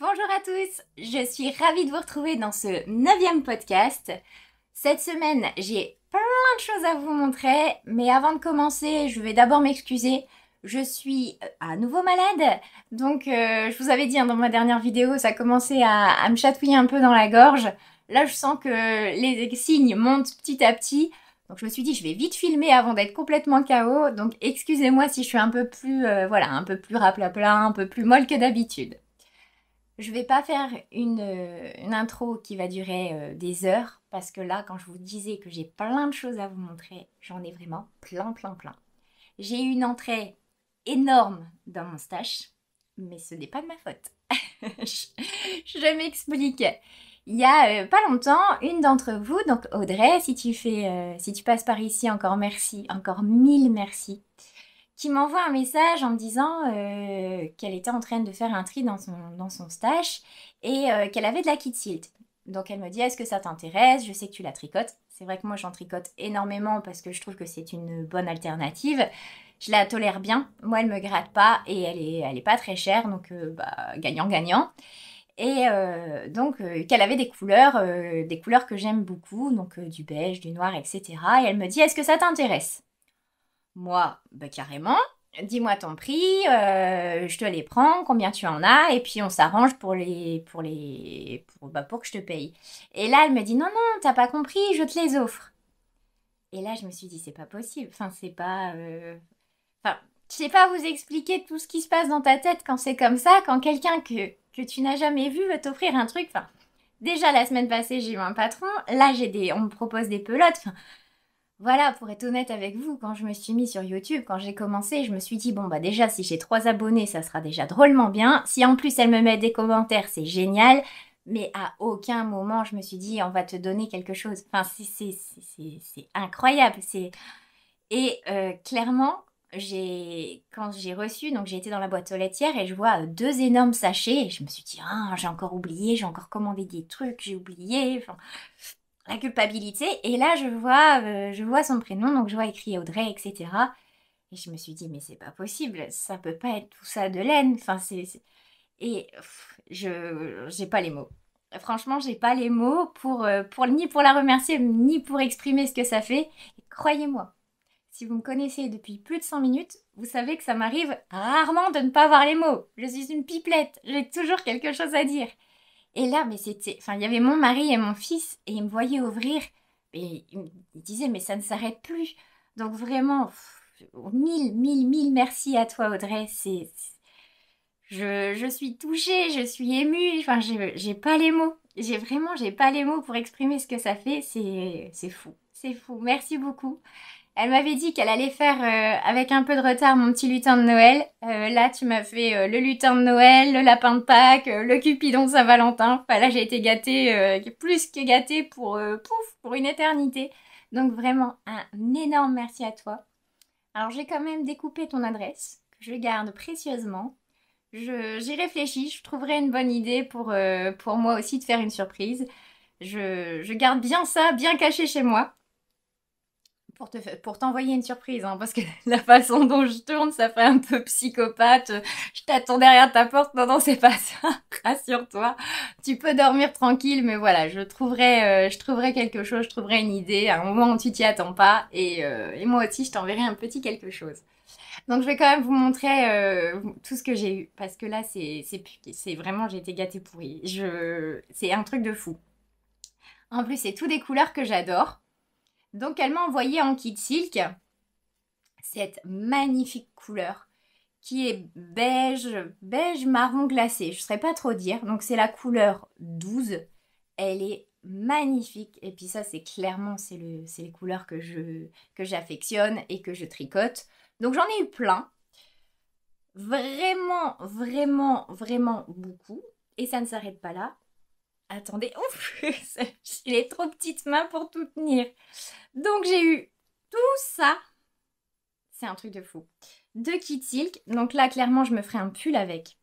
Bonjour à tous, je suis ravie de vous retrouver dans ce neuvième podcast. Cette semaine, j'ai plein de choses à vous montrer, mais avant de commencer, je vais d'abord m'excuser. Je suis euh, à nouveau malade, donc euh, je vous avais dit hein, dans ma dernière vidéo, ça commençait à, me chatouiller un peu dans la gorge. Là, je sens que les signes montent petit à petit. Donc je me suis dit je vais vite filmer avant d'être complètement KO. Donc excusez-moi si je suis un peu plus euh, voilà, un peu plus raplapla, un peu plus molle que d'habitude. Je vais pas faire une, euh, intro qui va durer euh, des heures parce que là, quand je vous disais que j'ai plein de choses à vous montrer, j'en ai vraiment plein, plein, plein. J'ai eu une entrée énorme dans mon stash, mais ce n'est pas de ma faute. je, m'explique. Il n'y a euh, pas longtemps, une d'entre vous, donc Audrey, si tu fais, si tu passes par ici, encore merci, encore mille merci qui m'envoie un message en me disant euh, qu'elle était en train de faire un tri dans son, dans stash et euh, qu'elle avait de la kit silt. Donc elle me dit est-ce que ça t'intéresse Je sais que tu la tricotes. C'est vrai que moi j'en tricote énormément parce que je trouve que c'est une bonne alternative. Je la tolère bien. Moi elle me gratte pas et elle est, elle est pas très chère donc euh, bah, gagnant gagnant. Et donc qu'elle avait des couleurs, des couleurs que j'aime beaucoup donc du beige, du noir, etc. Et elle me dit est-ce que ça t'intéresse moi, bah carrément. Dis-moi ton prix, euh, je te les prends, combien tu en as, et puis on s'arrange pour les, pour les, pour, bah, pour que je te paye. Et là, elle me dit non non, t'as pas compris, je te les offre. Et là, je me suis dit c'est pas possible, enfin c'est pas, euh, enfin je sais pas vous expliquer tout ce qui se passe dans ta tête quand c'est comme ça, quand quelqu'un que que tu n'as jamais vu veut t'offrir un truc, enfin déjà la semaine passée j'ai eu un patron, là j'ai des, on me propose des pelotes, enfin voilà, pour être honnête avec vous, quand je me suis mis sur YouTube, quand j'ai commencé, je me suis dit, bon bah déjà, si j'ai trois abonnés, ça sera déjà drôlement bien. Si en plus elle me met des commentaires, c'est génial. Mais à aucun moment, je me suis dit, on va te donner quelque chose. Enfin, c'est incroyable. Et euh, clairement, j'ai quand j'ai reçu, donc j'ai été dans la boîte aux laitières et je vois euh, deux énormes sachets et je me suis dit, ah, j'ai encore oublié, j'ai encore commandé des trucs, j'ai oublié. Enfin, la culpabilité. Et là, je vois, euh, je vois son prénom, donc je vois écrit Audrey, etc. Et je me suis dit, mais c'est pas possible, ça peut pas être tout ça de laine. Enfin, Et je. n'ai pas les mots. Franchement, j'ai pas les mots pour, euh, pour, ni pour la remercier, ni pour exprimer ce que ça fait. Croyez-moi, si vous me connaissez depuis plus de 100 minutes, vous savez que ça m'arrive rarement de ne pas avoir les mots. Je suis une pipelette, j'ai toujours quelque chose à dire. Et là, mais c'était, enfin, il y avait mon mari et mon fils, et ils me voyaient ouvrir, et ils me disaient, mais ça ne s'arrête plus. Donc vraiment, mille, mille, mille merci à toi, Audrey. C'est, je, je, suis touchée, je suis émue, enfin, j'ai pas les mots. J'ai vraiment, j'ai pas les mots pour exprimer ce que ça fait. C'est fou, c'est fou. Merci beaucoup. Elle m'avait dit qu'elle allait faire euh, avec un peu de retard mon petit lutin de Noël. Euh, là, tu m'as fait euh, le lutin de Noël, le lapin de Pâques, le Cupidon Saint-Valentin. Enfin, là, j'ai été gâtée, plus que gâtée pour pouf, pour une éternité. Donc vraiment un énorme merci à toi. Alors j'ai quand même découpé ton adresse que je garde précieusement. J'y réfléchis, je trouverai une bonne idée pour, pour moi aussi de faire une surprise. je garde bien ça, bien caché chez moi pour t'envoyer une surprise, hein, parce que la façon dont je tourne, ça fait un peu psychopathe. Je t'attends derrière ta porte. Non, non, c'est pas ça. Rassure-toi. Tu peux dormir tranquille, mais voilà, je trouverai, euh, je trouverai quelque chose, je trouverai une idée à un moment où tu t'y attends pas, euh, et, moi aussi, je t'enverrai un petit quelque chose. Donc je vais quand même vous montrer euh, tout ce que j'ai eu parce que là c'est c'est vraiment j'ai été gâtée pourrie. Je c'est un truc de fou. En plus c'est tous des couleurs que j'adore. Donc elle m'a envoyé en kit silk cette magnifique couleur qui est beige, beige marron glacé, je ne saurais pas trop dire. Donc c'est la couleur 12, elle est magnifique. Et puis ça c'est clairement, c'est le, les couleurs que je que j'affectionne et que je tricote. Donc j'en ai eu plein, vraiment, vraiment, vraiment beaucoup. Et ça ne s'arrête pas là. Attendez, ouf, j'ai trop petite main pour tout tenir. Donc j'ai eu tout ça. C'est un truc de fou. De Kit Silk. Donc là, clairement, je me ferai un pull avec.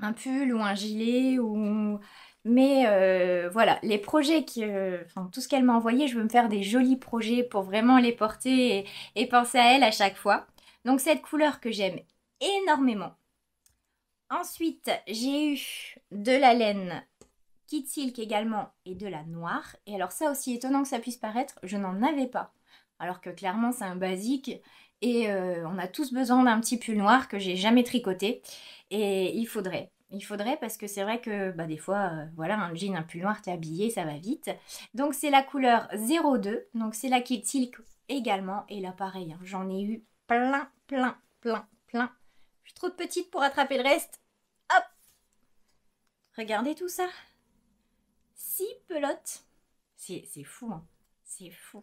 Un pull ou un gilet ou... Mais euh, voilà, les projets, qui, enfin, tout ce qu'elle m'a envoyé, je veux me faire des jolis projets pour vraiment les porter et penser à elle à chaque fois. Donc cette couleur que j'aime énormément. Ensuite, j'ai eu de la laine kit Silk également et de la noire. Et alors ça aussi étonnant que ça puisse paraître, je n'en avais pas. Alors que clairement c'est un basique et euh, on a tous besoin d'un petit pull noir que j'ai jamais tricoté. Et il faudrait. Il faudrait parce que c'est vrai que bah, des fois, euh, voilà, un jean, un pull noir, t'es habillé, ça va vite. Donc c'est la couleur 02, donc c'est la kit Silk également. Et là pareil, hein, j'en ai eu plein, plein, plein, plein. Je suis trop petite pour attraper le reste. Hop Regardez tout ça 6 pelotes. C'est fou, hein. C'est fou.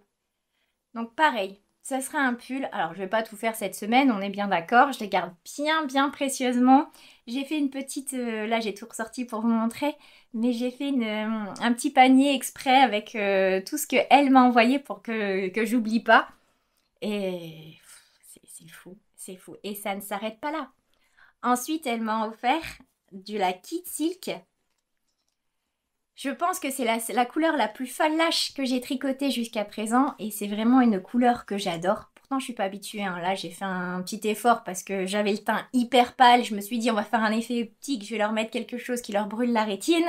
Donc pareil, ça sera un pull. Alors je vais pas tout faire cette semaine, on est bien d'accord. Je les garde bien bien précieusement. J'ai fait une petite... Euh, là j'ai tout ressorti pour vous montrer. Mais j'ai fait euh, un petit panier exprès avec euh, tout ce qu'elle m'a envoyé pour que, que j'oublie pas. Et c'est fou, c'est fou. Et ça ne s'arrête pas là. Ensuite elle m'a offert du la Kit Silk je pense que c'est la, couleur la plus fallache que j'ai tricotée jusqu'à présent et c'est vraiment une couleur que j'adore. Pourtant, je suis pas habituée. Hein. Là, j'ai fait un petit effort parce que j'avais le teint hyper pâle. Je me suis dit, on va faire un effet optique, je vais leur mettre quelque chose qui leur brûle la rétine.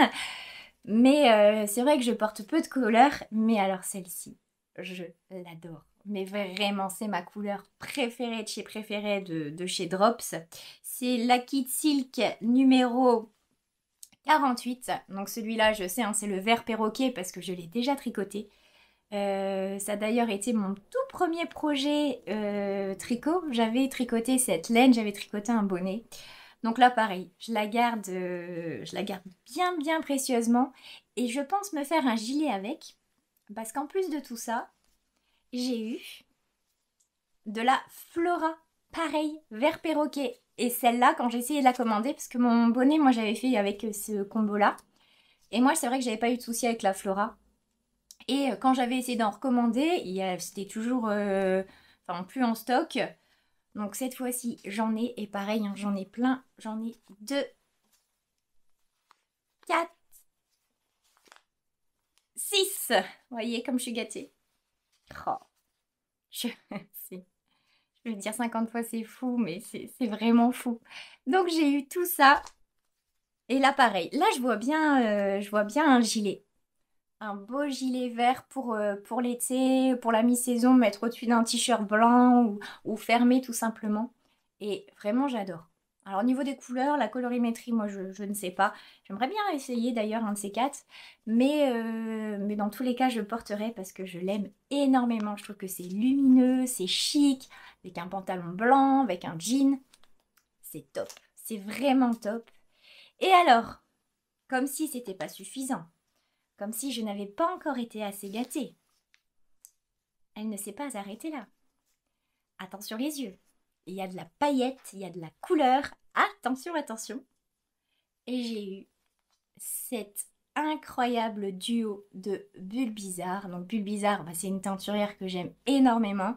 Mais euh, c'est vrai que je porte peu de couleurs, mais alors celle-ci, je l'adore. Mais vraiment, c'est ma couleur préférée de chez préférée de, chez Drops. C'est la Kit Silk numéro 48. Donc celui-là, je sais, hein, c'est le vert perroquet parce que je l'ai déjà tricoté. Euh, ça a d'ailleurs été mon tout premier projet euh, tricot. J'avais tricoté cette laine, j'avais tricoté un bonnet. Donc là, pareil, je la garde, euh, je la garde bien, bien précieusement. Et je pense me faire un gilet avec. Parce qu'en plus de tout ça, j'ai eu de la flora Pareil, vert perroquet. Et celle-là, quand j'ai essayé de la commander, parce que mon bonnet, moi j'avais fait avec euh, ce combo-là. Et moi, c'est vrai que j'avais pas eu de soucis avec la Flora. Et euh, quand j'avais essayé d'en recommander, c'était toujours euh, enfin, plus en stock. Donc cette fois-ci, j'en ai, et pareil, hein, j'en ai plein. J'en ai deux, quatre, six. Vous voyez comme je suis gâtée. Oh, je je vais dire 50 fois c'est fou, mais c'est vraiment fou. Donc j'ai eu tout ça. Et là pareil, là je vois bien, euh, je vois bien un gilet. Un beau gilet vert pour, euh, pour l'été, pour la mi-saison, mettre au-dessus d'un t-shirt blanc ou, ou fermé tout simplement. Et vraiment j'adore. Alors au niveau des couleurs, la colorimétrie, moi je, ne sais pas. J'aimerais bien essayer d'ailleurs un de ces quatre, euh, mais, dans tous les cas je porterai parce que je l'aime énormément. Je trouve que c'est lumineux, c'est chic, avec un pantalon blanc, avec un jean. C'est top, c'est vraiment top. Et alors, comme si c'était pas suffisant, comme si je n'avais pas encore été assez gâtée, elle ne s'est pas arrêtée là. Attention les yeux, il y a de la paillette, il y a de la couleur, attention, attention. Et j'ai eu cet incroyable duo de Bulle Bizarre. Donc Bulle Bizarre, bah, c'est une teinturière que j'aime énormément.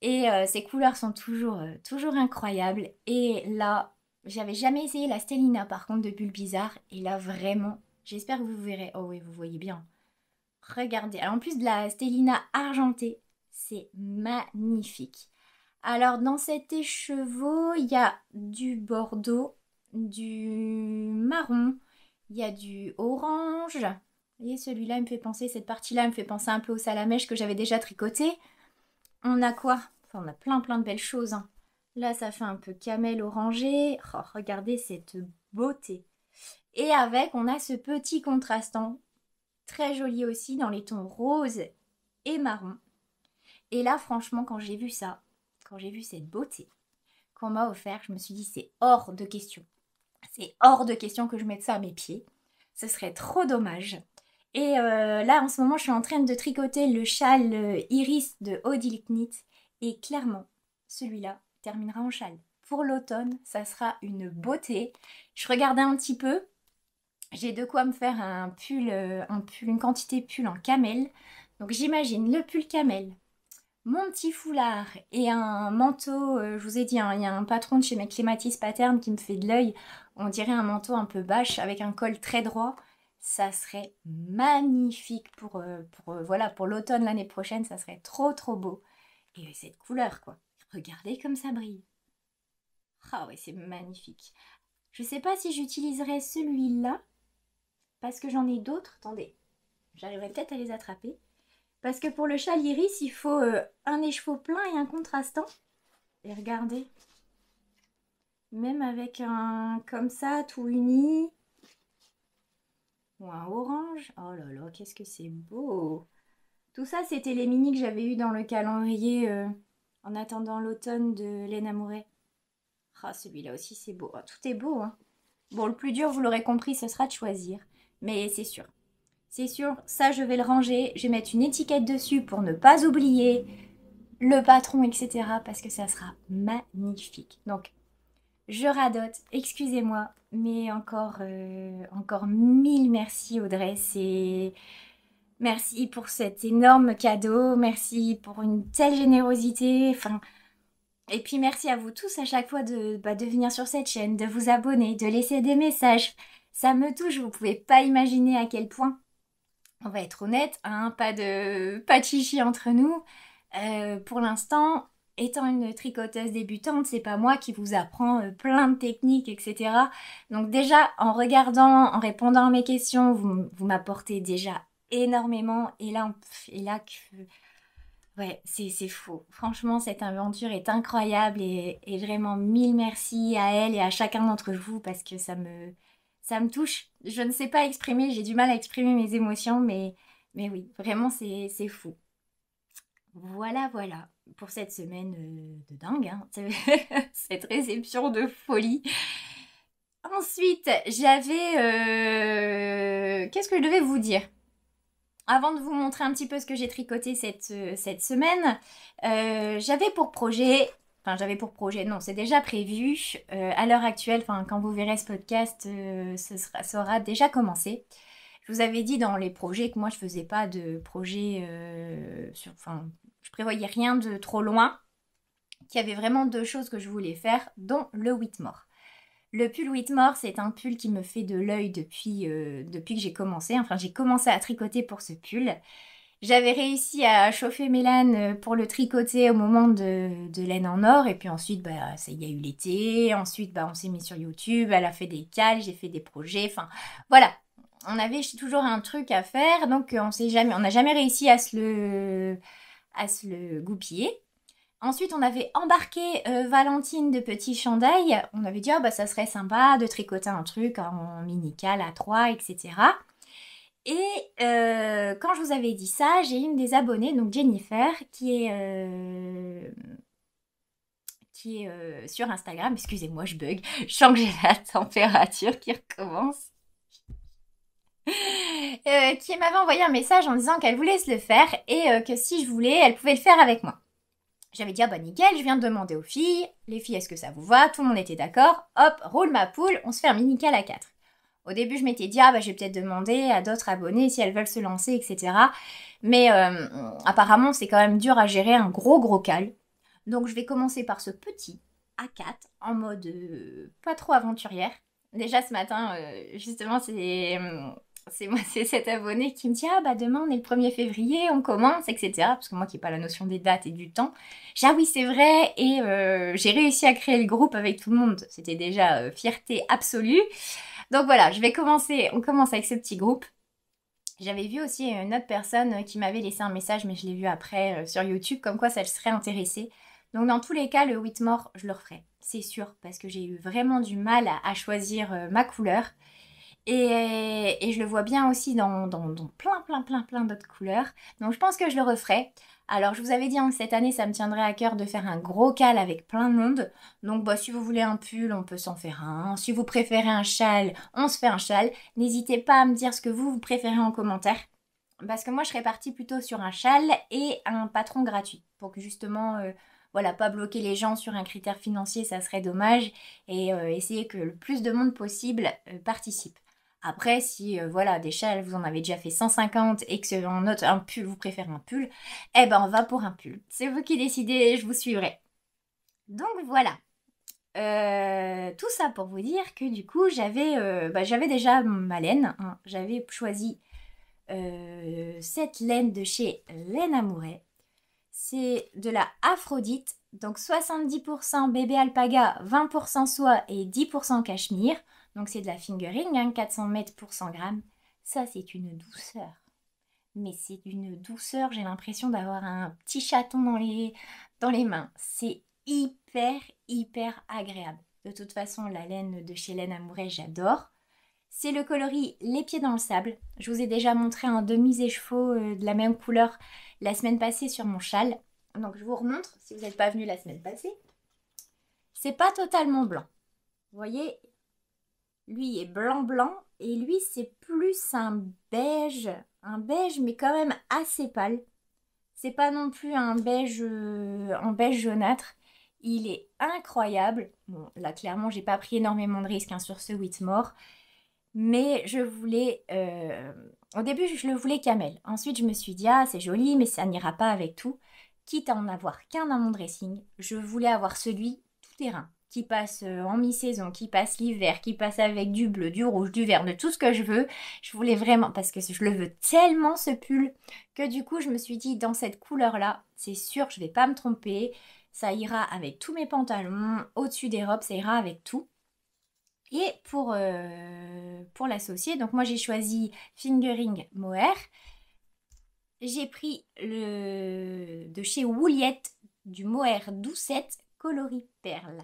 Et euh, ses couleurs sont toujours, euh, toujours incroyables. Et là, j'avais jamais essayé la Stellina par contre de Bulle Bizarre. Et là, vraiment, j'espère que vous verrez. Oh oui, vous voyez bien. Regardez. en plus de la Stellina argentée, c'est magnifique. Alors dans cet écheveau, il y a du bordeaux, du marron, il y a du orange. voyez, celui-là me fait penser, cette partie-là me fait penser un peu au salamèche que j'avais déjà tricoté. On a quoi Enfin, on a plein plein de belles choses. Hein. Là, ça fait un peu camel orangé. Oh, regardez cette beauté. Et avec, on a ce petit contrastant, très joli aussi, dans les tons rose et marron. Et là, franchement, quand j'ai vu ça, quand j'ai vu cette beauté qu'on m'a offert, je me suis dit c'est hors de question. C'est hors de question que je mette ça à mes pieds. Ce serait trop dommage. Et euh, là, en ce moment, je suis en train de tricoter le châle euh, iris de Knit. Et clairement, celui-là terminera en châle. Pour l'automne, ça sera une beauté. Je regardais un petit peu. J'ai de quoi me faire un pull, euh, une quantité de pull en camel. Donc j'imagine le pull camel mon petit foulard et un manteau, euh, je vous ai dit, hein, il y a un patron de chez mes clématis pattern qui me fait de l'œil, on dirait un manteau un peu bâche avec un col très droit, ça serait magnifique pour, euh, pour euh, voilà pour l'automne l'année prochaine, ça serait trop trop beau. Et cette couleur quoi, regardez comme ça brille. Ah ouais, c'est magnifique. Je ne sais pas si j'utiliserai celui-là parce que j'en ai d'autres. Attendez, j'arriverai peut-être à les attraper. Parce que pour le châle iris, il faut euh, un écheveau plein et un contrastant. Et regardez, même avec un comme ça, tout uni, ou un orange. Oh là là, qu'est-ce que c'est beau Tout ça, c'était les mini que j'avais eu dans le calendrier euh, en attendant l'automne de laine Ah, celui-là aussi, c'est beau. Ah, tout est beau, hein Bon, le plus dur, vous l'aurez compris, ce sera de choisir. Mais c'est sûr, c'est sûr, ça je vais le ranger, je vais mettre une étiquette dessus pour ne pas oublier le patron, etc. Parce que ça sera magnifique. Donc, je radote, excusez-moi, mais encore, euh, encore mille merci Audrey, c'est... Merci pour cet énorme cadeau, merci pour une telle générosité, enfin... Et puis merci à vous tous à chaque fois de, bah, de venir sur cette chaîne, de vous abonner, de laisser des messages. Ça me touche, vous pouvez pas imaginer à quel point on va être honnête, hein, pas de pas chichi entre nous. Euh, pour l'instant, étant une tricoteuse débutante, c'est pas moi qui vous apprends euh, plein de techniques, etc. Donc déjà, en regardant, en répondant à mes questions, vous, m'apportez déjà énormément. Et là, là Ouais, c'est faux. Franchement, cette aventure est incroyable et, et, vraiment mille merci à elle et à chacun d'entre vous parce que ça me, ça me touche. Je ne sais pas exprimer, j'ai du mal à exprimer mes émotions, mais, mais oui, vraiment, c'est fou. Voilà, voilà, pour cette semaine euh, de dingue, hein. cette réception de folie. Ensuite, j'avais... Euh, qu'est-ce que je devais vous dire Avant de vous montrer un petit peu ce que j'ai tricoté cette, euh, cette semaine, j'avais pour projet j'avais pour projet. Non, c'est déjà prévu. Euh, à l'heure actuelle, enfin, quand vous verrez ce podcast, euh, ce sera, ça aura déjà commencé. Je vous avais dit dans les projets que moi, je faisais pas de projet euh, sur. Enfin, je prévoyais rien de trop loin. Qu'il y avait vraiment deux choses que je voulais faire, dont le Whitmore. Le pull Whitmore, c'est un pull qui me fait de l'œil depuis, depuis que j'ai commencé. Enfin, j'ai commencé à tricoter pour ce pull. J'avais réussi à chauffer mes laines euh, pour le tricoter au moment de, laine en or. Et puis ensuite, bah, y a eu l'été. Ensuite, bah, on s'est mis sur YouTube. Elle a fait des cales, j'ai fait des projets. Enfin, voilà. On avait toujours un truc à faire. Donc, euh, on jamais, n'a jamais réussi à se le, à goupiller. Ensuite, on avait embarqué euh, Valentine de Petit Chandail. On avait dit, ah, bah, ça serait sympa de tricoter un truc en mini-cale à trois, etc. Et euh, quand je vous avais dit ça, j'ai une des abonnées, donc Jennifer, qui est, euh, qui est euh, sur Instagram. Excusez-moi, je bug. Je sens que j'ai la température qui recommence. qui m'avait envoyé un message en disant qu'elle voulait se le faire et que si je voulais, elle pouvait le faire avec moi. J'avais dit, ah bah nickel, je viens de demander aux filles. Les filles, est-ce que ça vous va Tout le monde était d'accord. Hop, roule ma poule, on se fait un mini à 4. Au début, je m'étais dit, ah bah, je vais peut-être demander à d'autres abonnés si elles veulent se lancer, etc. Mais euh, apparemment, c'est quand même dur à gérer un gros gros cal. Donc, je vais commencer par ce petit A4 en mode euh, pas trop aventurière. Déjà ce matin, euh, justement, c'est c'est moi, c'est cet abonné qui me dit Ah, bah demain on est le 1er février, on commence, etc. Parce que moi qui n'ai pas la notion des dates et du temps, j'ai Ah oui, c'est vrai, et j'ai réussi à créer le groupe avec tout le monde. C'était déjà fierté absolue. Donc voilà, je vais commencer, on commence avec ce petit groupe. J'avais vu aussi une autre personne qui m'avait laissé un message, mais je l'ai vu après euh, sur YouTube, comme quoi ça serait intéressé. Donc dans tous les cas, le Whitmore, je le referai, c'est sûr, parce que j'ai eu vraiment du mal à, choisir euh, ma couleur. Et, je le vois bien aussi dans, dans plein, plein, plein, plein d'autres couleurs. Donc je pense que je le referai. Alors, je vous avais dit hein, cette année, ça me tiendrait à cœur de faire un gros cal avec plein de monde. Donc, bah, si vous voulez un pull, on peut s'en faire un. Si vous préférez un châle, on se fait un châle. N'hésitez pas à me dire ce que vous, vous préférez en commentaire. Parce que moi, je serais partie plutôt sur un châle et un patron gratuit. Pour que justement... Euh, voilà, pas bloquer les gens sur un critère financier, ça serait dommage, et euh, essayer que le plus de monde possible euh, participe. Après, si euh, voilà, des châles, vous en avez déjà fait 150 et que note un pull, vous préférez un pull, eh ben on va pour un pull. C'est vous qui décidez, je vous suivrai. Donc voilà. Euh, tout ça pour vous dire que du coup j'avais euh, bah, j'avais déjà ma laine, hein. j'avais choisi cette laine de chez Laine Amouret. C'est de la Aphrodite, donc 70% bébé alpaga, 20% soie et 10% cachemire. Donc c'est de la fingering, 400 hein, mètres pour 100 grammes. Ça, c'est une douceur. Mais c'est une douceur, j'ai l'impression d'avoir un petit chaton dans les, dans les mains. C'est hyper, hyper agréable. De toute façon, la laine de chez Laine Amouret, j'adore. C'est le coloris Les pieds dans le sable. Je vous ai déjà montré un demi-écheveau euh, de la même couleur la semaine passée sur mon châle. Donc je vous remontre si vous n'êtes pas venu la semaine passée. C'est pas totalement blanc. Vous voyez, lui est blanc blanc et lui c'est plus un beige, un beige mais quand même assez pâle. C'est pas non plus un beige euh, un en beige jaunâtre. Il est incroyable. Bon, là clairement j'ai pas pris énormément de risques hein, sur ce Whitmore, mais je voulais. Euh, au début je le voulais camel. Ensuite je me suis dit ah c'est joli mais ça n'ira pas avec tout. Quitte à en avoir qu'un dans mon dressing, je voulais avoir celui tout terrain qui passe euh, en mi-saison, qui passe l'hiver, qui passe avec du bleu, du rouge, du vert, de tout ce que je veux. Je voulais vraiment, parce que je le veux tellement ce pull, que du coup je me suis dit dans cette couleur-là, c'est sûr, je ne vais pas me tromper. Ça ira avec tous mes pantalons, au-dessus des robes, ça ira avec tout. Et pour, euh, pour l'associer, donc moi j'ai choisi Fingering Mohair. J'ai pris le de chez Wooliette du Mohair 12 coloris perle.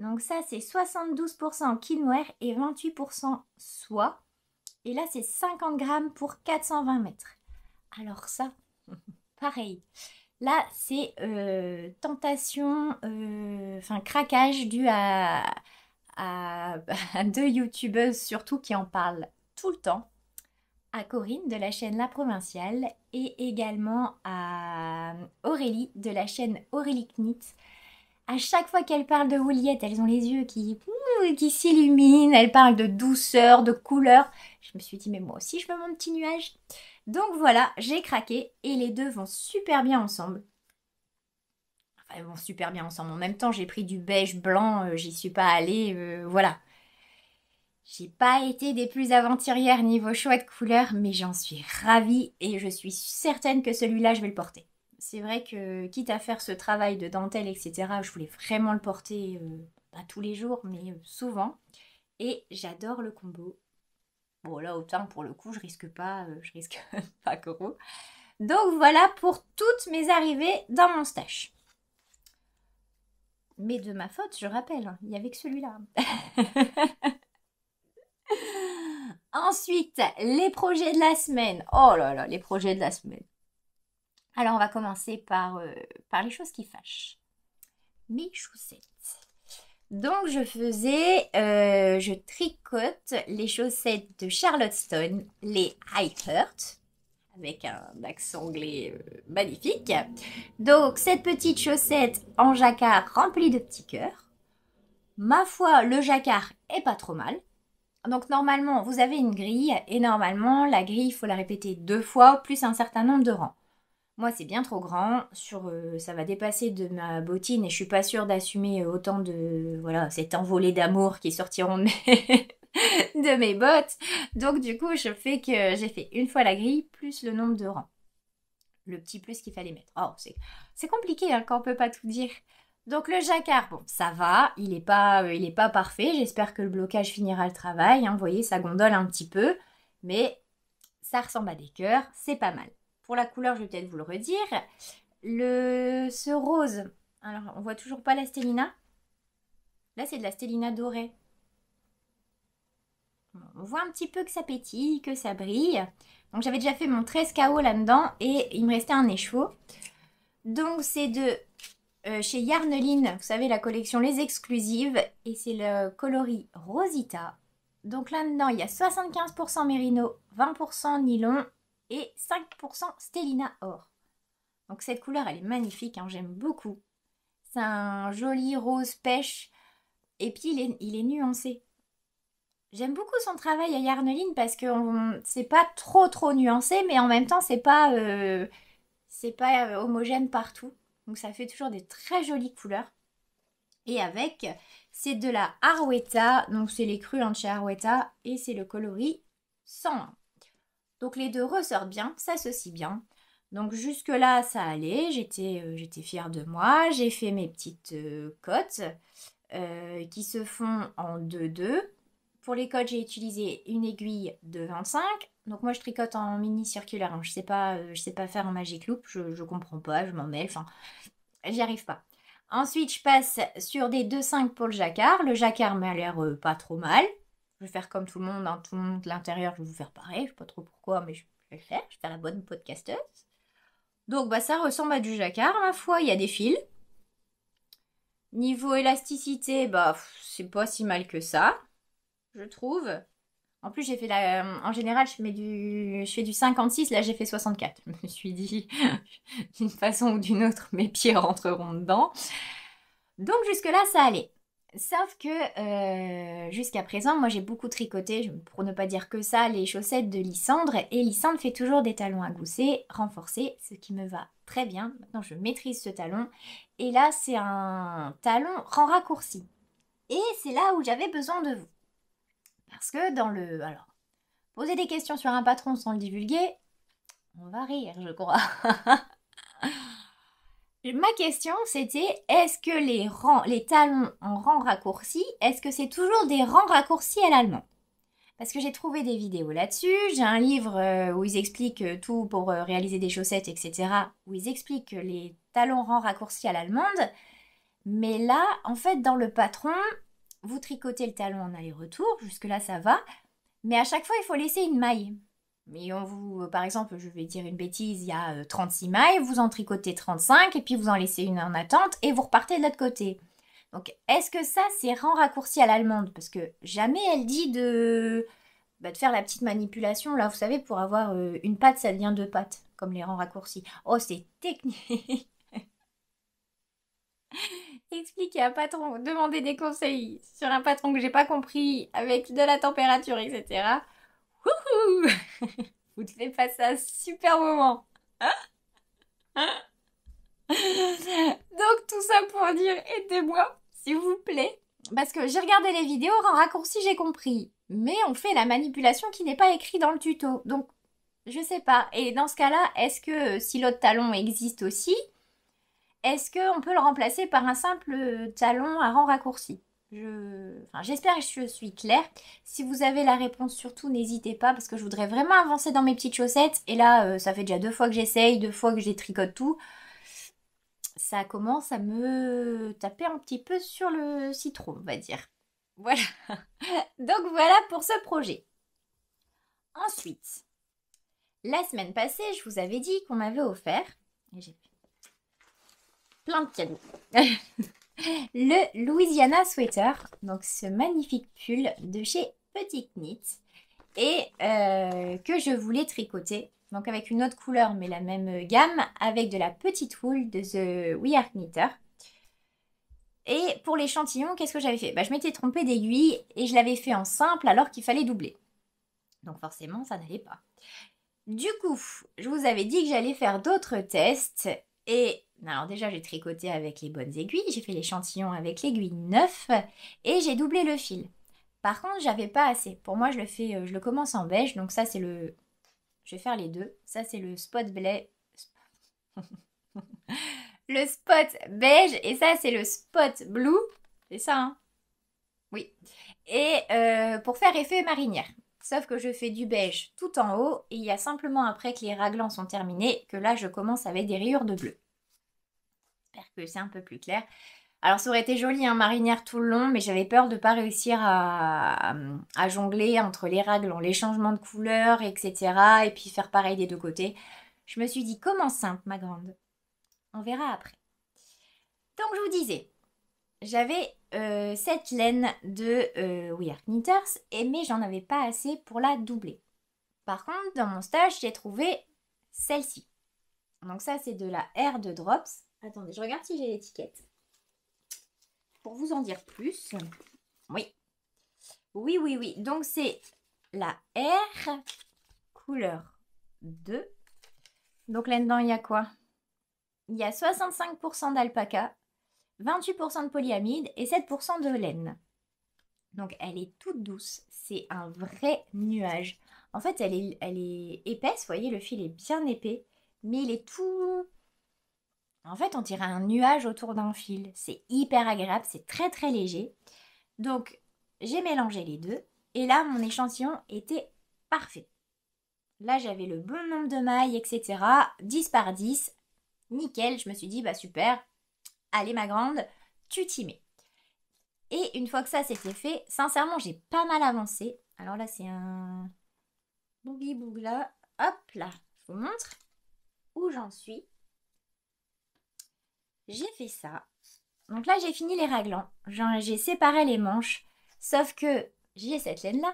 Donc ça, c'est 72% quinoaire et 28% soie. Et là, c'est 50 grammes pour 420 mètres. Alors ça, pareil. Là, c'est euh, tentation, euh, enfin craquage dû à, deux youtubeuses surtout qui en parlent tout le temps. À Corinne de la chaîne La Provinciale et également à euh, Aurélie de la chaîne Aurélie Knits. À chaque fois qu'elles parlent de Juliette, elles ont les yeux qui, qui s'illuminent, elles parlent de douceur, de couleur. Je me suis dit, mais moi aussi, je veux mon petit nuage. Donc voilà, j'ai craqué et les deux vont super bien ensemble. Enfin, elles vont super bien ensemble. En même temps, j'ai pris du beige blanc, euh, j'y suis pas allée, euh, voilà. J'ai pas été des plus aventurières niveau choix de couleurs, mais j'en suis ravie et je suis certaine que celui-là, je vais le porter c'est vrai que quitte à faire ce travail de dentelle, etc., je voulais vraiment le porter, euh, pas tous les jours, mais euh, souvent. Et j'adore le combo. Bon là autant pour le coup je risque pas, euh, je risque pas gros. Donc voilà pour toutes mes arrivées dans mon stage Mais de ma faute, je rappelle, hein, il n'y avait que celui-là. Ensuite, les projets de la semaine. Oh là là, les projets de la semaine. Alors on va commencer par, euh, par les choses qui fâchent. Mes chaussettes. Donc je faisais, euh, je tricote les chaussettes de Charlotte Stone, les High Hurt, avec un accent anglais euh, magnifique. Donc cette petite chaussette en jacquard remplie de petits cœurs. Ma foi, le jacquard est pas trop mal. Donc normalement, vous avez une grille et normalement, la grille, il faut la répéter deux fois plus un certain nombre de rangs. Moi, c'est bien trop grand. Sur, euh, ça va dépasser de ma bottine et je suis pas sûre d'assumer euh, autant de voilà cet envolé d'amour qui sortiront de mes, bottes. Donc du coup, je fais que j'ai fait une fois la grille plus le nombre de rangs. Le petit plus qu'il fallait mettre. Oh, c'est compliqué hein, quand on peut pas tout dire. Donc le jacquard, bon, ça va, il n'est pas, euh, il pas parfait. J'espère que le blocage finira le travail. Hein. Vous voyez, ça gondole un petit peu, mais ça ressemble à des cœurs, c'est pas mal. Pour la couleur, je vais peut-être vous le redire. Le, ce rose, alors on voit toujours pas la stellina. Là, c'est de la stellina dorée. On voit un petit peu que ça pétille, que ça brille. Donc j'avais déjà fait mon 13 KO là-dedans et il me restait un écheveau. Donc c'est de euh, chez Yarneline, vous savez la collection Les Exclusives et c'est le coloris Rosita. Donc là-dedans il y a 75% mérino, 20% nylon et 5% Stellina Or. Donc cette couleur, elle est magnifique, hein, j'aime beaucoup. C'est un joli rose pêche et puis il est, nuancé. J'aime beaucoup son travail à Yarneline parce que c'est pas trop trop nuancé, mais en même temps c'est pas euh, c'est pas euh, homogène partout. Donc ça fait toujours des très jolies couleurs. Et avec, c'est de la Arweta, donc c'est les crues en chez Arweta, et c'est le coloris 101. Donc les deux ressortent bien, ça s'associent bien. Donc jusque-là, ça allait, euh, j'étais fière de moi, j'ai fait mes petites euh, cotes euh, qui se font en 2-2. Pour les cotes, j'ai utilisé une aiguille de 25. Donc moi, je tricote en mini circulaire, hein. je sais pas sais pas faire en magic loop, je, ne comprends pas, je m'en mêle, enfin, j'y arrive pas. Ensuite, je passe sur des 2-5 pour le jacquard. Le jacquard m'a l'air pas trop mal je vais faire comme tout le monde, hein. tout le monde de l'intérieur, je vais vous faire pareil, je sais pas trop pourquoi, mais je vais le faire, je vais faire la bonne podcasteuse. Donc bah ça ressemble à du jacquard, ma foi, il y a des fils. Niveau élasticité, bah c'est pas si mal que ça, je trouve. En plus, j'ai fait la... Euh, en général, je, mets du... je fais du 56, là j'ai fait 64. Je me suis dit, d'une façon ou d'une autre, mes pieds rentreront dedans. Donc jusque-là, ça allait. Sauf que euh, jusqu'à présent, moi j'ai beaucoup tricoté, pour ne pas dire que ça, les chaussettes de Lysandre. Et Lysandre fait toujours des talons à gousset renforcés, ce qui me va très bien. Maintenant je maîtrise ce talon. Et là c'est un talon en raccourci. Et c'est là où j'avais besoin de vous. Parce que dans le... Alors, poser des questions sur un patron sans le divulguer, on va rire je crois. Ma question, c'était est-ce que les les talons en rang raccourci, est-ce que c'est toujours des rangs raccourcis à l'allemand Parce que j'ai trouvé des vidéos là-dessus, j'ai un livre euh, où ils expliquent euh, tout pour euh, réaliser des chaussettes, etc., où ils expliquent les talons rangs raccourcis à l'allemande. Mais là, en fait, dans le patron, vous tricotez le talon en aller-retour, jusque-là ça va, mais à chaque fois, il faut laisser une maille. Mais on vous, euh, par exemple, je vais dire une bêtise, il y a 36 euh, mailles, vous en tricotez 35 et puis vous en laissez une en attente et vous repartez de l'autre côté. Donc est-ce que ça c'est rang raccourci à l'allemande Parce que jamais elle dit de, bah, de faire la petite manipulation là, vous savez, pour avoir euh, une patte, ça devient deux pattes, comme les rangs raccourcis. Oh c'est technique Expliquer à un patron, demander des conseils sur un patron que j'ai pas compris, avec de la température, etc. Wouhou Vous devez passer un super moment. Donc tout ça pour dire aidez-moi, s'il vous plaît. Parce que j'ai regardé les vidéos en raccourci, j'ai compris. Mais on fait la manipulation qui n'est pas écrite dans le tuto. Donc je sais pas. Et dans ce cas-là, est-ce que euh, si l'autre talon existe aussi, est-ce qu'on peut le remplacer par un simple euh, talon à rang raccourci j'espère que je suis claire. Si vous avez la réponse, surtout n'hésitez pas parce que je voudrais vraiment avancer dans mes petites chaussettes. Et là, euh, ça fait déjà deux fois que j'essaye, deux fois que j'ai tricote tout. Ça commence à me taper un petit peu sur le citron, on va dire. Voilà. Donc voilà pour ce projet. Ensuite, la semaine passée, je vous avais dit qu'on m'avait offert. j'ai plein de cadeaux. le Louisiana Sweater, donc ce magnifique pull de chez Petit Knit et euh, que je voulais tricoter, donc avec une autre couleur mais la même gamme, avec de la petite wool de The We Are Knitter. Et pour l'échantillon, qu'est-ce que j'avais fait bah, Je m'étais trompée d'aiguille et je l'avais fait en simple alors qu'il fallait doubler. Donc forcément, ça n'allait pas. Du coup, je vous avais dit que j'allais faire d'autres tests et ben alors déjà, j'ai tricoté avec les bonnes aiguilles, j'ai fait l'échantillon avec l'aiguille 9 et j'ai doublé le fil. Par contre, j'avais pas assez. Pour moi, je le fais, euh, je le commence en beige, donc ça c'est le, je vais faire les deux. Ça c'est le spot blé, le spot beige et ça c'est le spot blue. C'est ça, hein Oui. Et euh, pour faire effet marinière. Sauf que je fais du beige tout en haut et il y a simplement après que les raglans sont terminés que là je commence avec des rayures de bleu. J'espère que c'est un peu plus clair. Alors ça aurait été joli, un hein, marinière tout le long, mais j'avais peur de ne pas réussir à, jongler entre les règles, les changements de couleurs, etc. Et puis faire pareil des deux côtés. Je me suis dit, comment simple, ma grande On verra après. Donc je vous disais, j'avais euh, cette laine de euh, We Are Knitters, et, mais j'en avais pas assez pour la doubler. Par contre, dans mon stage, j'ai trouvé celle-ci. Donc ça, c'est de la R de Drops. Attendez, je regarde si j'ai l'étiquette. Pour vous en dire plus. Oui. Oui, oui, oui. Donc, c'est la R couleur 2. Donc, là-dedans, il y a quoi Il y a 65% d'alpaca, 28% de polyamide et 7% de laine. Donc, elle est toute douce. C'est un vrai nuage. En fait, elle est, elle est épaisse. Vous voyez, le fil est bien épais. Mais il est tout en fait, on dirait un nuage autour d'un fil. C'est hyper agréable, c'est très très léger. Donc, j'ai mélangé les deux. Et là, mon échantillon était parfait. Là, j'avais le bon nombre de mailles, etc. 10 par 10. Nickel, je me suis dit, bah super. Allez ma grande, tu t'y mets. Et une fois que ça s'était fait, sincèrement, j'ai pas mal avancé. Alors là, c'est un boogie bougla. Hop là, je vous montre où j'en suis. J'ai fait ça. Donc là, j'ai fini les raglans. Hein. J'ai séparé les manches. Sauf que j'ai cette laine-là.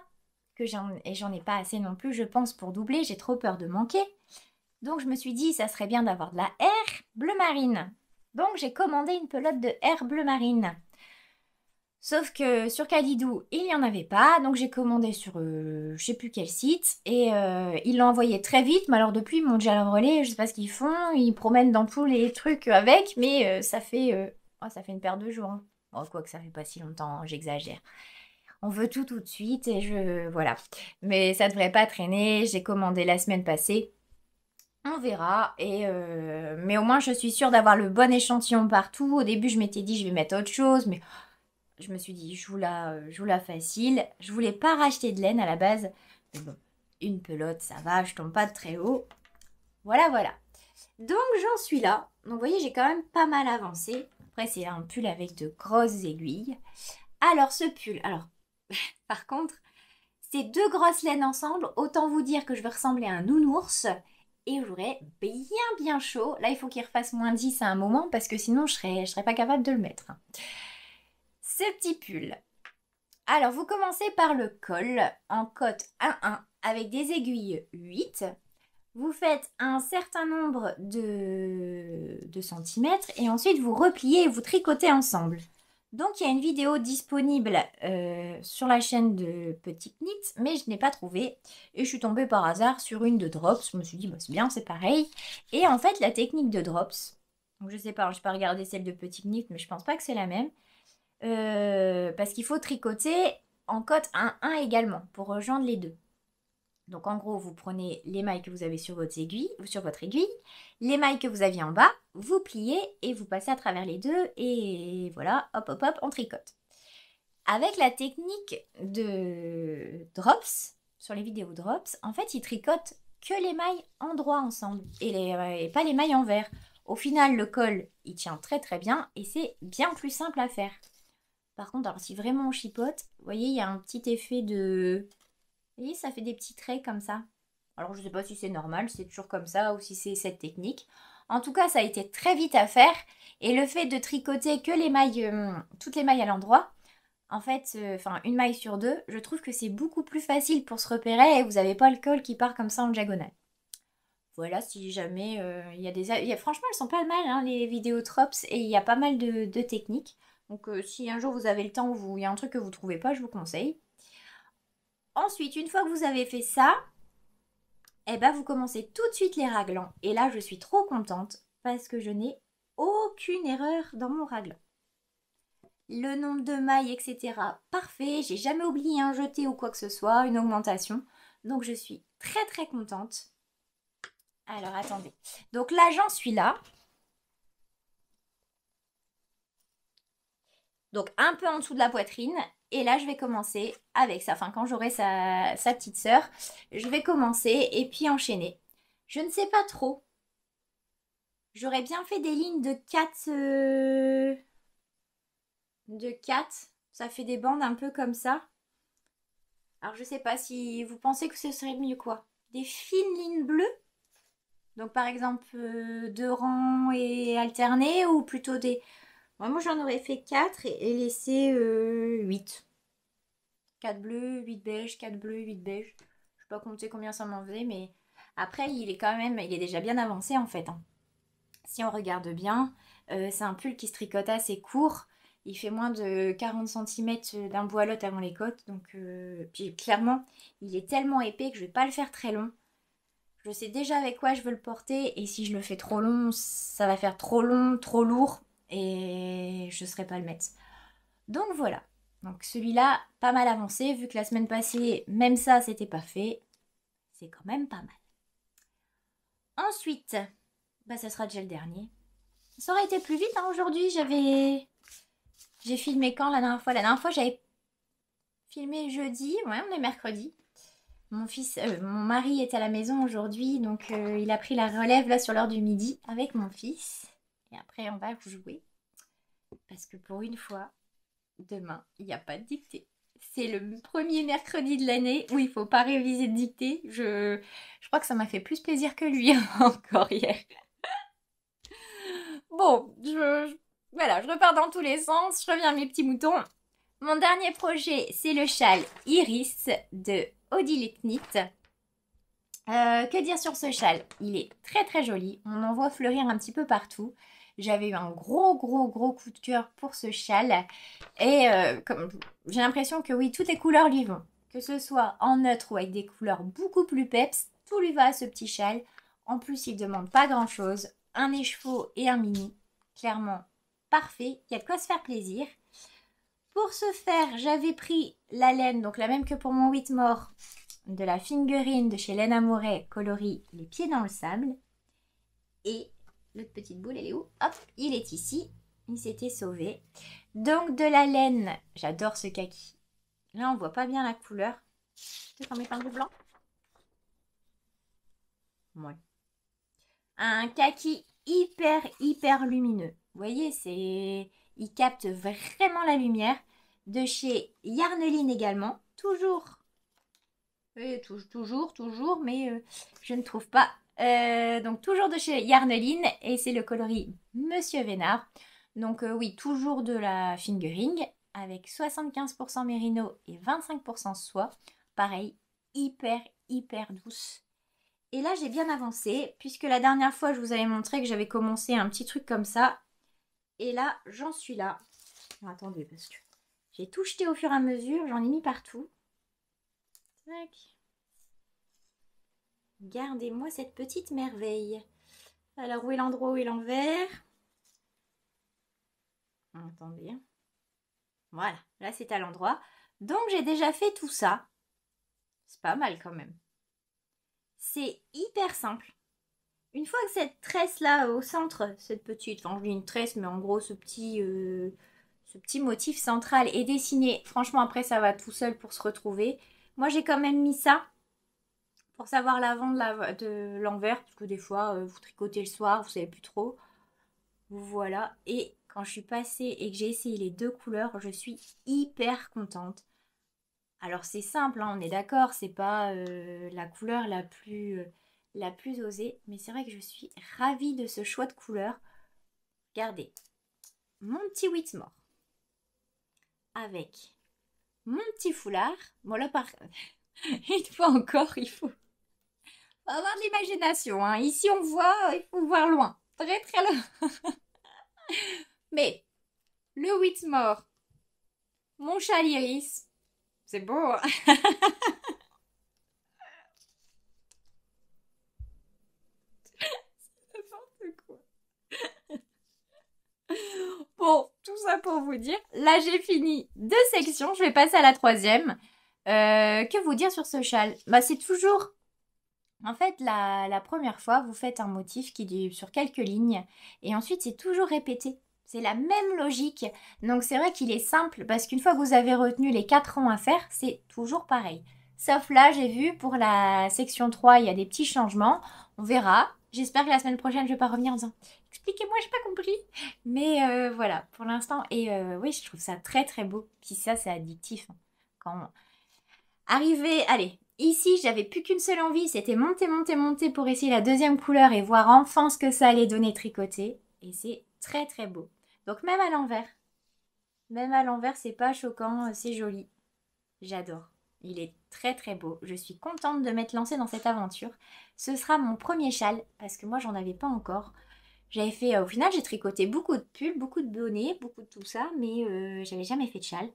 Que et j'en ai pas assez non plus, je pense, pour doubler. J'ai trop peur de manquer. Donc je me suis dit, ça serait bien d'avoir de la R bleu marine. Donc j'ai commandé une pelote de R bleu marine. Sauf que sur Cadidou, il n'y en avait pas, donc j'ai commandé sur je euh, je sais plus quel site et euh, ils il l'a envoyé très vite. Mais alors depuis, mon déjà relais, je sais pas ce qu'ils font, ils promènent dans tous les trucs avec, mais euh, ça fait oh, ça fait une paire de jours. en hein. Oh, quoi que ça fait pas si longtemps, hein, j'exagère. On veut tout tout de suite et je voilà. Mais ça devrait pas traîner. J'ai commandé la semaine passée. On verra. Et Mais au moins, je suis sûre d'avoir le bon échantillon partout. Au début, je m'étais dit, je vais mettre autre chose. Mais je me suis dit, je vous la, euh, la facile. Je voulais pas racheter de laine à la base. une pelote, ça va, je tombe pas de très haut. Voilà, voilà. Donc j'en suis là. Donc vous voyez, j'ai quand même pas mal avancé. Après, c'est un pull avec de grosses aiguilles. Alors ce pull, alors par contre, c'est deux grosses laines ensemble, autant vous dire que je vais ressembler à un nounours et j'aurais bien bien chaud. Là, il faut qu'il refasse moins 10 à un moment parce que sinon je ne je serais pas capable de le mettre ce petit pull. Alors, vous commencez par le col en cote 1-1 avec des aiguilles 8. Vous faites un certain nombre de, de centimètres et ensuite vous repliez et vous tricotez ensemble. Donc, il y a une vidéo disponible euh, sur la chaîne de Petit Knit, mais je n'ai pas trouvé. Et je suis tombée par hasard sur une de Drops. Je me suis dit, bah, c'est bien, c'est pareil. Et en fait, la technique de Drops, Je je sais pas, je n'ai pas regardé celle de Petit Knit, mais je pense pas que c'est la même. Euh, parce qu'il faut tricoter en cote 1-1 également pour rejoindre les deux. Donc en gros, vous prenez les mailles que vous avez sur votre aiguille, sur votre aiguille, les mailles que vous aviez en bas, vous pliez et vous passez à travers les deux et voilà, hop hop hop, on tricote. Avec la technique de drops, sur les vidéos drops, en fait, ils tricote que les mailles en droit ensemble et, euh, pas les mailles envers. Au final, le col, il tient très très bien et c'est bien plus simple à faire. Par contre, alors si vraiment on chipote, vous voyez, il y a un petit effet de... Vous voyez, ça fait des petits traits comme ça. Alors, je ne sais pas si c'est normal, c'est toujours comme ça ou si c'est cette technique. En tout cas, ça a été très vite à faire. Et le fait de tricoter que les mailles, euh, toutes les mailles à l'endroit, en fait, euh, enfin une maille sur deux, je trouve que c'est beaucoup plus facile pour se repérer et vous n'avez pas le col qui part comme ça en diagonale. Voilà, si jamais euh, il y a des... franchement, elles sont pas mal, hein, les Vidéotrops, et il y a pas mal de techniques. Donc euh, si un jour vous avez le temps ou il y a un truc que vous ne trouvez pas, je vous conseille. Ensuite, une fois que vous avez fait ça, eh ben vous commencez tout de suite les raglans. Et là, je suis trop contente parce que je n'ai aucune erreur dans mon raglan. Le nombre de mailles, etc. Parfait, j'ai jamais oublié un jeté ou quoi que ce soit, une augmentation. Donc je suis très très contente. Alors attendez. Donc là j'en suis là. Donc un peu en dessous de la poitrine. Et là, je vais commencer avec ça. Enfin, quand j'aurai sa, petite sœur, je vais commencer et puis enchaîner. Je ne sais pas trop. J'aurais bien fait des lignes de 4... Euh, de 4. Ça fait des bandes un peu comme ça. Alors, je sais pas si vous pensez que ce serait mieux quoi. Des fines lignes bleues donc par exemple euh, deux rangs et alternés ou plutôt des, moi, j'en aurais fait 4 et, laissé 8. Euh, 4 bleus, 8 beiges, 4 bleus, 8 beiges. Je sais pas compter combien ça m'en faisait, mais après, il est quand même, il est déjà bien avancé en fait. Hein. Si on regarde bien, euh, c'est un pull qui se tricote assez court. Il fait moins de 40 cm euh, d'un bout à avant les côtes. Donc, puis clairement, il est tellement épais que je vais pas le faire très long. Je sais déjà avec quoi je veux le porter et si je le fais trop long, ça va faire trop long, trop lourd et je ne serai pas le maître. Donc voilà. Donc celui-là, pas mal avancé, vu que la semaine passée, même ça, c'était pas fait. C'est quand même pas mal. Ensuite, bah ça sera déjà le dernier. Ça aurait été plus vite hein, aujourd'hui, j'avais... J'ai filmé quand la dernière fois La dernière fois, j'avais filmé jeudi, ouais, on est mercredi. Mon fils, euh, mon mari est à la maison aujourd'hui, donc euh, il a pris la relève là sur l'heure du midi avec mon fils. Et après, on va jouer. Parce que pour une fois, demain, il n'y a pas de dictée. C'est le premier mercredi de l'année où il ne faut pas réviser de dictée. Je, crois que ça m'a fait plus plaisir que lui encore hier. bon, je, voilà, je repars dans tous les sens. Je reviens à mes petits moutons. Mon dernier projet, c'est le châle Iris de Odile euh, que dire sur ce châle Il est très très joli. On en voit fleurir un petit peu partout. J'avais eu un gros, gros, gros coup de cœur pour ce châle. Et euh, comme j'ai l'impression que oui, toutes les couleurs lui vont. Que ce soit en neutre ou avec des couleurs beaucoup plus peps, tout lui va à ce petit châle. En plus, il demande pas grand-chose. Un écheveau et un mini. Clairement, parfait. Il y a de quoi se faire plaisir. Pour ce faire, j'avais pris la laine, donc la même que pour mon mort de la Fingerine de chez Laine Amouret, coloris Les Pieds dans le Sable. Et L'autre petite boule, elle est où Hop, il est ici. Il s'était sauvé. Donc de la laine. J'adore ce kaki. Là, on voit pas bien la couleur. Je être un peu blanc Ouais. Un kaki hyper, hyper lumineux. Vous voyez, c'est... Il capte vraiment la lumière. De chez Yarneline également. Toujours. toujours, toujours, Mais euh, je ne trouve pas euh, donc toujours de chez Yarneline et c'est le coloris Monsieur Vénard. Donc euh, oui, toujours de la fingering avec 75% mérino et 25% soie. Pareil, hyper hyper douce. Et là j'ai bien avancé puisque la dernière fois je vous avais montré que j'avais commencé un petit truc comme ça. Et là j'en suis là. attendez parce que j'ai tout jeté au fur et à mesure, j'en ai mis partout. Tac. Gardez-moi cette petite merveille. Alors, où est l'endroit, où est l'envers hum, Attendez. Hein. Voilà, là c'est à l'endroit. Donc j'ai déjà fait tout ça. C'est pas mal quand même. C'est hyper simple. Une fois que cette tresse là au centre, cette petite, enfin je dis une tresse, mais en gros ce petit, euh, ce petit motif central est dessiné. Franchement après ça va tout seul pour se retrouver. Moi j'ai quand même mis ça pour savoir l'avant de l'envers, parce que des fois, euh, vous tricotez le soir, vous savez plus trop. Voilà. Et quand je suis passée et que j'ai essayé les deux couleurs, je suis hyper contente. Alors c'est simple, hein, on est d'accord, c'est pas euh, la couleur la plus, euh, la plus osée, mais c'est vrai que je suis ravie de ce choix de couleur. Regardez, mon petit Whitmore avec mon petit foulard. Bon là par... Une fois encore, il faut, avoir de l'imagination. Hein. Ici, on voit, euh, il faut voir loin. Très, très loin. Mais le Whitmore, mon Iris, c'est beau. Hein Bon, tout ça pour vous dire, là j'ai fini deux sections, je vais passer à la troisième. Euh, que vous dire sur ce châle Bah c'est toujours en fait, la, première fois, vous faites un motif qui est sur quelques lignes et ensuite c'est toujours répété. C'est la même logique. Donc c'est vrai qu'il est simple parce qu'une fois que vous avez retenu les 4 ans à faire, c'est toujours pareil. Sauf là, j'ai vu pour la section 3, il y a des petits changements. On verra. J'espère que la semaine prochaine, je vais pas revenir en disant expliquez-moi, j'ai pas compris. Mais euh, voilà, pour l'instant. Et euh, oui, je trouve ça très très beau. Puis ça, c'est addictif. Hein, quand allez, Ici, j'avais plus qu'une seule envie, c'était monter, monter, monter pour essayer la deuxième couleur et voir enfin ce que ça allait donner tricoté. Et c'est très très beau. Donc même à l'envers, même à l'envers, c'est pas choquant, euh, c'est joli. J'adore. Il est très très beau. Je suis contente de m'être lancée dans cette aventure. Ce sera mon premier châle parce que moi j'en avais pas encore. J'avais fait, euh, au final, j'ai tricoté beaucoup de pulls, beaucoup de bonnets, beaucoup de tout ça, mais euh, j'avais jamais fait de châle.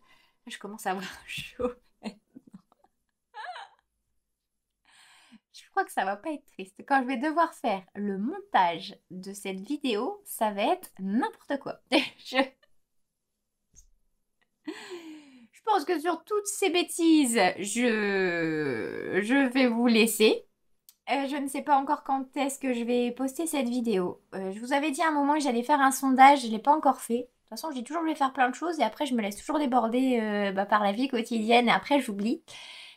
Je commence à avoir chaud. crois que ça va pas être triste. Quand je vais devoir faire le montage de cette vidéo, ça va être n'importe quoi. je... pense que sur toutes ces bêtises, je, je vais vous laisser. Euh, je ne sais pas encore quand est-ce que je vais poster cette vidéo. Euh, je vous avais dit à un moment que j'allais faire un sondage, je ne l'ai pas encore fait. De toute façon, j'ai toujours voulu faire plein de choses et après, je me laisse toujours déborder euh, bah, par la vie quotidienne et après, j'oublie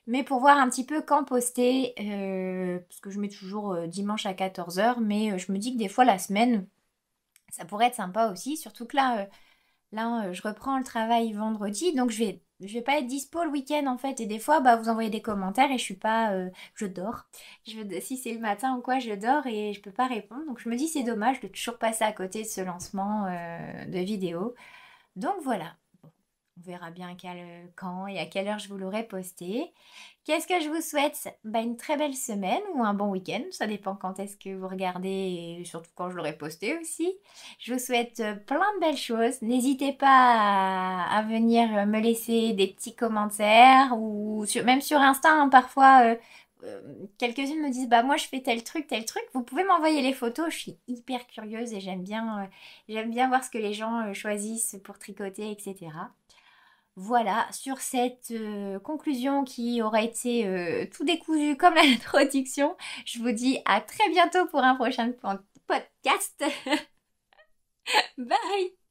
mais pour voir un petit peu quand poster, euh, parce que je mets toujours euh, dimanche à 14h, mais euh, je me dis que des fois la semaine, ça pourrait être sympa aussi, surtout que là, là je reprends le travail vendredi, donc je vais, je vais pas être dispo le week-end en fait, et des fois, bah, vous envoyez des commentaires et je suis pas, je dors, je, si c'est le matin ou quoi, je dors et je peux pas répondre, donc je me dis c'est dommage de toujours passer à côté de ce lancement de vidéo, donc voilà. On verra bien euh, quand et à quelle heure je vous l'aurai posté. Qu'est-ce que je vous souhaite bah, Une très belle semaine ou un bon week-end. Ça dépend quand est-ce que vous regardez et surtout quand je l'aurai posté aussi. Je vous souhaite euh, plein de belles choses. N'hésitez pas à, venir euh, me laisser des petits commentaires ou même sur Insta hein, parfois. quelques-unes me disent bah moi je fais tel truc tel truc vous pouvez m'envoyer les photos je suis hyper curieuse et j'aime bien j'aime bien voir ce que les gens choisissent pour tricoter etc voilà, sur cette euh, conclusion qui aura été euh, tout décousu comme l'introduction, je vous dis à très bientôt pour un prochain podcast. Bye